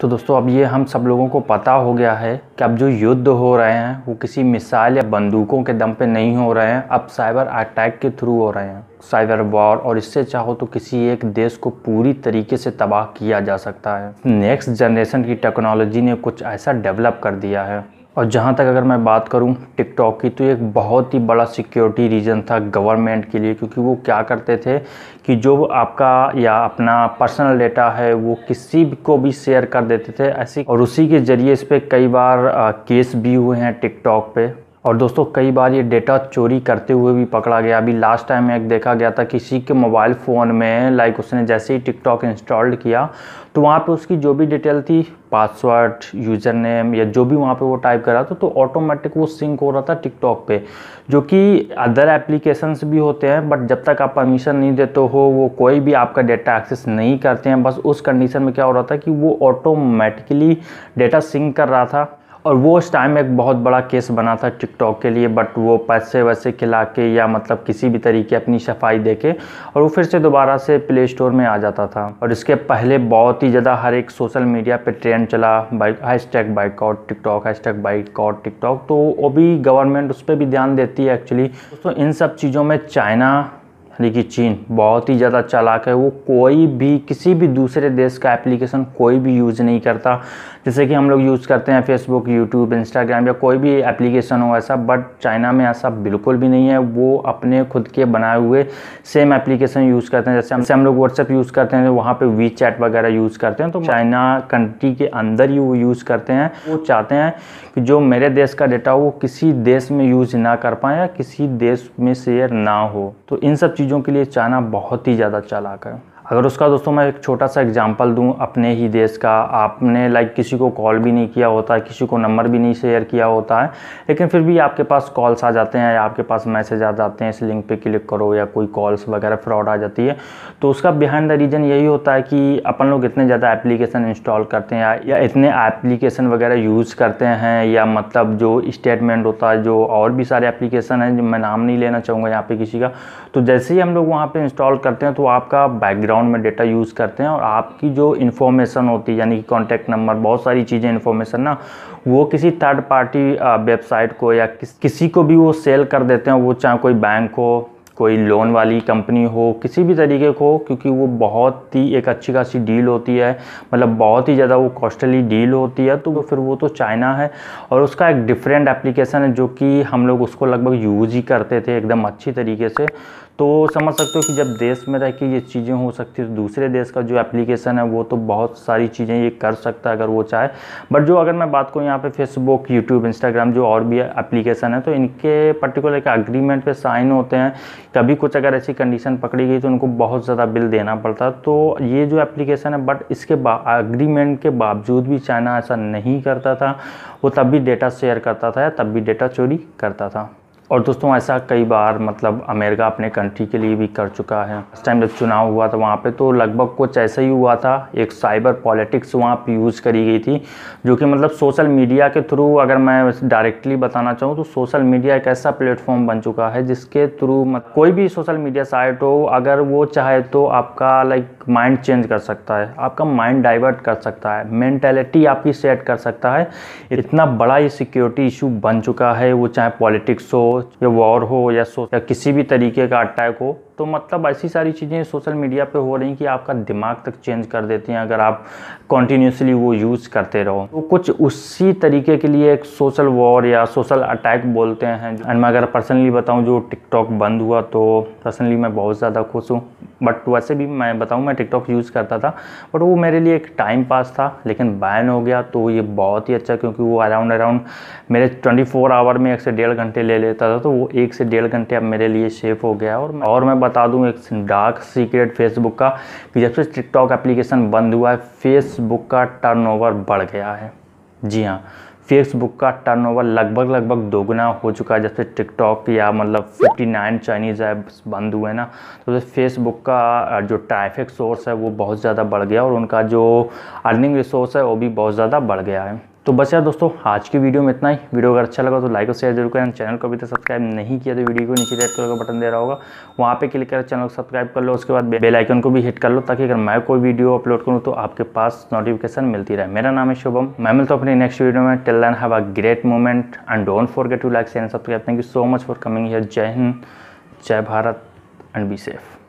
तो दोस्तों अब ये हम सब लोगों को पता हो गया है कि अब जो युद्ध हो रहे हैं वो किसी मिसाइल या बंदूकों के दम पे नहीं हो रहे हैं अब साइबर अटैक के थ्रू हो रहे हैं साइबर वॉर और इससे चाहो तो किसी एक देश को पूरी तरीके से तबाह किया जा सकता है नेक्स्ट जनरेशन की टेक्नोलॉजी ने कुछ ऐसा डेवलप कर दिया है और जहाँ तक अगर मैं बात करूँ टिकटॉक की तो एक बहुत ही बड़ा सिक्योरिटी रीजन था गवर्नमेंट के लिए क्योंकि वो क्या करते थे कि जो आपका या अपना पर्सनल डेटा है वो किसी को भी शेयर कर देते थे ऐसी और उसी के ज़रिए इस पर कई बार केस भी हुए हैं टिकटॉक पे और दोस्तों कई बार ये डेटा चोरी करते हुए भी पकड़ा गया अभी लास्ट टाइम एक देखा गया था किसी के मोबाइल फ़ोन में लाइक उसने जैसे ही टिकटॉक इंस्टॉल्ड किया तो वहाँ पे उसकी जो भी डिटेल थी पासवर्ड यूज़र नेम या जो भी वहाँ पे वो टाइप करा था तो ऑटोमेटिक वो सिंक हो रहा था टिकटॉक पे जो कि अदर एप्लीकेशंस भी होते हैं बट जब तक आप परमिशन नहीं देते हो वो कोई भी आपका डेटा एक्सेस नहीं करते हैं बस उस कंडीशन में क्या हो रहा था कि वो ऑटोमेटिकली डेटा सिंक कर रहा था और वो उस टाइम एक बहुत बड़ा केस बना था टिकटॉक के लिए बट वो पैसे वैसे खिला के या मतलब किसी भी तरीके अपनी सफाई दे के और वो फिर से दोबारा से प्ले स्टोर में आ जाता था और इसके पहले बहुत ही ज़्यादा हर एक सोशल मीडिया पर ट्रेंड चला बाइक हैश टैग बाइक और टिकटॉक हैश टैग बाइक और टिकटॉक तो वो भी गवर्नमेंट उस पर भी ध्यान देती है एक्चुअली दोस्तों इन सब चीज़ों में चाइना देखिए चीन बहुत ही ज़्यादा चालाक है वो कोई भी किसी भी दूसरे देश का एप्लीकेशन कोई भी यूज़ नहीं करता जैसे कि हम लोग यूज़ करते हैं फेसबुक यूट्यूब इंस्टाग्राम या कोई भी एप्लीकेशन हो ऐसा बट चाइना में ऐसा बिल्कुल भी नहीं है वो अपने खुद के बनाए हुए सेम एप्लीकेशन यूज़ करते हैं जैसे हमसे हम लोग व्हाट्सअप यूज़ करते हैं तो वहाँ पर वी चैट वगैरह यूज़ करते हैं तो चाइना कंट्री के अंदर ही वो यूज़ करते हैं वो चाहते हैं कि जो मेरे देश का डेटा हो वो किसी देश में यूज़ ना कर पाए या किसी देश में शेयर ना हो तो इन सब चीज़ों चीज़ों के लिए चाइना बहुत ही ज़्यादा चालाक है अगर उसका दोस्तों मैं एक छोटा सा एग्जांपल दूं अपने ही देश का आपने लाइक किसी को कॉल भी नहीं किया होता है किसी को नंबर भी नहीं शेयर किया होता है लेकिन फिर भी आपके पास कॉल्स आ जाते हैं या आपके पास मैसेज आ जाते हैं इस लिंक पे क्लिक करो या कोई कॉल्स वगैरह फ्रॉड आ जाती है तो उसका बिहाइंड द रीज़न यही होता है कि अपन लोग इतने ज़्यादा एप्लीकेशन इंस्टॉल करते हैं या इतने एप्लीकेशन वगैरह यूज़ करते हैं या मतलब जो स्टेटमेंट होता है जो और भी सारे एप्लीकेशन हैं जो मैं नाम नहीं लेना चाहूँगा यहाँ पर किसी का तो जैसे ही हम लोग वहाँ पर इंस्टॉल करते हैं तो आपका बैकग्राउंड बैकग्राउंड में डेटा यूज़ करते हैं और आपकी जो इन्फॉर्मेशन होती है यानी कि कॉन्टैक्ट नंबर बहुत सारी चीज़ें इन्फॉर्मेशन ना वो किसी थर्ड पार्टी वेबसाइट को या किस, किसी को भी वो सेल कर देते हैं वो चाहे कोई बैंक हो कोई लोन वाली कंपनी हो किसी भी तरीके को क्योंकि वो बहुत ही एक अच्छी खासी डील होती है मतलब बहुत ही ज़्यादा वो कॉस्टली डील होती है तो फिर वो तो चाइना है और उसका एक डिफरेंट एप्लीकेशन है जो कि हम लोग उसको लगभग यूज़ ही करते थे एकदम अच्छी तरीके से तो समझ सकते हो कि जब देश में रह के ये चीज़ें हो सकती है तो दूसरे देश का जो एप्लीकेशन है वो तो बहुत सारी चीज़ें ये कर सकता है अगर वो चाहे बट जो अगर मैं बात करूँ यहाँ पे फेसबुक यूट्यूब इंस्टाग्राम जो और भी एप्लीकेशन है तो इनके पर्टिकुलर के अग्रीमेंट पे साइन होते हैं कभी कुछ अगर ऐसी कंडीशन पकड़ी गई तो उनको बहुत ज़्यादा बिल देना पड़ता तो ये जो एप्लीकेशन है बट इसके अग्रीमेंट के बावजूद भी चाइना ऐसा नहीं करता था वो तब भी डेटा शेयर करता था या तब भी डेटा चोरी करता था और दोस्तों ऐसा कई बार मतलब अमेरिका अपने कंट्री के लिए भी कर चुका है उस टाइम जब चुनाव हुआ था वहाँ पे तो लगभग कुछ ऐसा ही हुआ था एक साइबर पॉलिटिक्स वहाँ पर यूज़ करी गई थी जो कि मतलब सोशल मीडिया के थ्रू अगर मैं डायरेक्टली बताना चाहूँ तो सोशल मीडिया एक ऐसा प्लेटफॉर्म बन चुका है जिसके थ्रू मत कोई भी सोशल मीडिया साइट हो अगर वो चाहे तो आपका लाइक माइंड चेंज कर सकता है आपका माइंड डाइवर्ट कर सकता है मैंटेलिटी आपकी सेट कर सकता है इतना बड़ा ये सिक्योरिटी इशू बन चुका है वो चाहे पॉलिटिक्स हो या वॉर हो या सो या किसी भी तरीके का अटैक हो तो मतलब ऐसी सारी चीज़ें सोशल मीडिया पे हो रही कि आपका दिमाग तक चेंज कर देती हैं अगर आप कॉन्टीन्यूसली वो यूज़ करते रहो तो कुछ उसी तरीके के लिए एक सोशल वॉर या सोशल अटैक बोलते हैं एंड मैं अगर पर्सनली बताऊँ जो टिकटॉक बंद हुआ तो पर्सनली मैं बहुत ज़्यादा खुश हूँ बट वैसे भी मैं बताऊँ मैं टिकटॉक यूज़ करता था बट वो मेरे लिए एक टाइम पास था लेकिन बैन हो गया तो ये बहुत ही अच्छा क्योंकि वो अराउंड अराउंड मेरे 24 फोर आवर में एक से डेढ़ घंटे ले लेता था तो वो एक से डेढ़ घंटे अब मेरे लिए सेफ हो गया और और मैं बता दूँ एक डार्क सीक्रेट फेसबुक का कि जब से टिकटॉक एप्लीकेशन बंद हुआ है फेसबुक का टर्न बढ़ गया है जी हाँ फेसबुक का टर्नओवर लगभग लगभग दोगुना हो चुका है जैसे टिकटॉक या मतलब 59 चाइनीज़ ऐप्स बंद हुए ना तो जैसे फेसबुक का जो ट्रैफिक सोर्स है वो बहुत ज़्यादा बढ़ गया और उनका जो अर्निंग रिसोर्स है वो भी बहुत ज़्यादा बढ़ गया है तो बस यार दोस्तों आज की वीडियो में इतना ही वीडियो अगर अच्छा लगा तो लाइक और शेयर जरूर करें चैनल को अभी तक सब्सक्राइब नहीं किया तो वीडियो को नीचे रेड कलर का बटन दे रहा होगा वहाँ पे क्लिक करें चैनल को सब्सक्राइब कर लो उसके बाद बेल आइकन को भी हिट कर लो ताकि अगर मैं कोई वीडियो अपलोड करूँ तो आपके पास नोटिफिकेशन मिलती रहे मेरा नाम है शुभम मैं मिलता हूँ अपने नेक्स्ट वीडियो में till then have a great moment and don't forget to like share subscribe thank you so much for coming here जय हिंद जय भारत एंड बी सेफ़